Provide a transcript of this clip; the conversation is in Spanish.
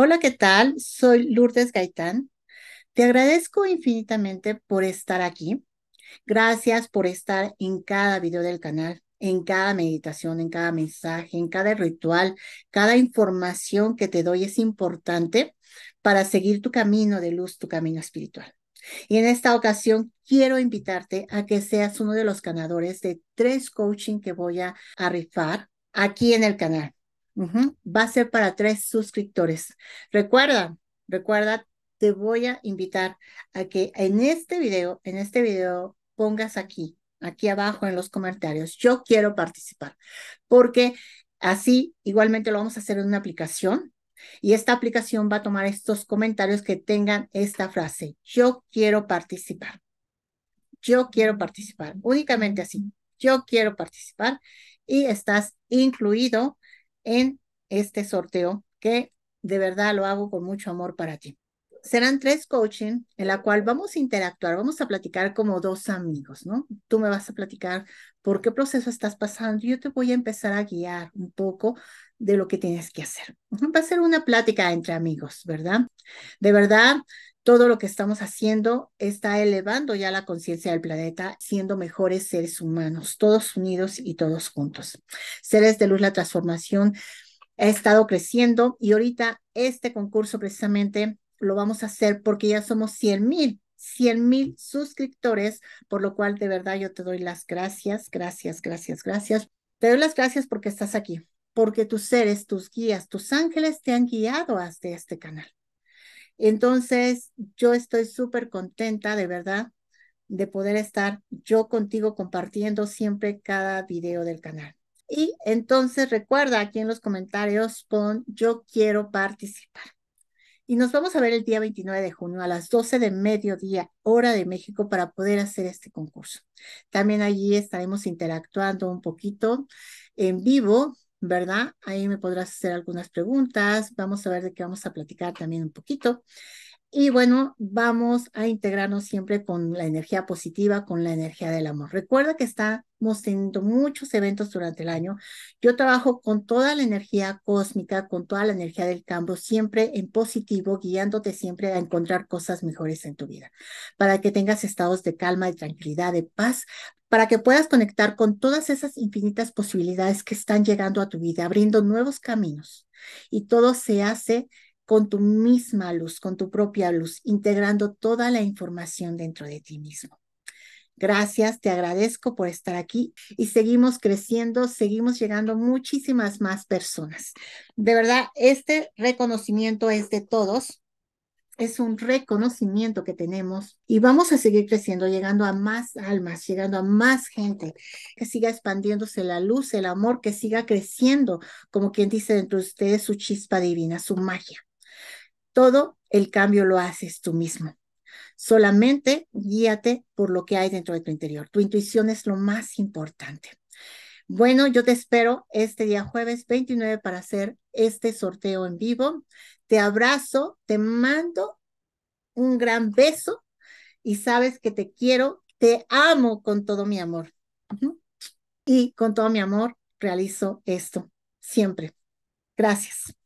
Hola, ¿qué tal? Soy Lourdes Gaitán. Te agradezco infinitamente por estar aquí. Gracias por estar en cada video del canal, en cada meditación, en cada mensaje, en cada ritual. Cada información que te doy es importante para seguir tu camino de luz, tu camino espiritual. Y en esta ocasión quiero invitarte a que seas uno de los ganadores de tres coaching que voy a rifar aquí en el canal. Va a ser para tres suscriptores. Recuerda, recuerda, te voy a invitar a que en este video, en este video, pongas aquí, aquí abajo en los comentarios, yo quiero participar, porque así igualmente lo vamos a hacer en una aplicación y esta aplicación va a tomar estos comentarios que tengan esta frase, yo quiero participar. Yo quiero participar, únicamente así. Yo quiero participar y estás incluido en este sorteo que de verdad lo hago con mucho amor para ti. Serán tres coaching en la cual vamos a interactuar, vamos a platicar como dos amigos, ¿no? Tú me vas a platicar por qué proceso estás pasando, y yo te voy a empezar a guiar un poco de lo que tienes que hacer. Va a ser una plática entre amigos, ¿verdad? De verdad, todo lo que estamos haciendo está elevando ya la conciencia del planeta, siendo mejores seres humanos, todos unidos y todos juntos. Seres de luz, la transformación ha estado creciendo y ahorita este concurso precisamente lo vamos a hacer porque ya somos 100 mil 100 mil suscriptores, por lo cual de verdad yo te doy las gracias, gracias, gracias, gracias. Te doy las gracias porque estás aquí, porque tus seres, tus guías, tus ángeles te han guiado hasta este, este canal. Entonces, yo estoy súper contenta, de verdad, de poder estar yo contigo compartiendo siempre cada video del canal. Y entonces recuerda aquí en los comentarios pon yo quiero participar. Y nos vamos a ver el día 29 de junio a las 12 de mediodía, hora de México, para poder hacer este concurso. También allí estaremos interactuando un poquito en vivo ¿verdad? Ahí me podrás hacer algunas preguntas. Vamos a ver de qué vamos a platicar también un poquito. Y bueno, vamos a integrarnos siempre con la energía positiva, con la energía del amor. Recuerda que estamos teniendo muchos eventos durante el año. Yo trabajo con toda la energía cósmica, con toda la energía del campo, siempre en positivo, guiándote siempre a encontrar cosas mejores en tu vida, para que tengas estados de calma, de tranquilidad, de paz, para que puedas conectar con todas esas infinitas posibilidades que están llegando a tu vida, abriendo nuevos caminos. Y todo se hace con tu misma luz, con tu propia luz, integrando toda la información dentro de ti mismo. Gracias, te agradezco por estar aquí y seguimos creciendo, seguimos llegando muchísimas más personas. De verdad, este reconocimiento es de todos. Es un reconocimiento que tenemos y vamos a seguir creciendo, llegando a más almas, llegando a más gente, que siga expandiéndose la luz, el amor, que siga creciendo, como quien dice dentro de ustedes, su chispa divina, su magia. Todo el cambio lo haces tú mismo. Solamente guíate por lo que hay dentro de tu interior. Tu intuición es lo más importante. Bueno, yo te espero este día jueves 29 para hacer este sorteo en vivo. Te abrazo, te mando un gran beso y sabes que te quiero, te amo con todo mi amor. Y con todo mi amor realizo esto siempre. Gracias.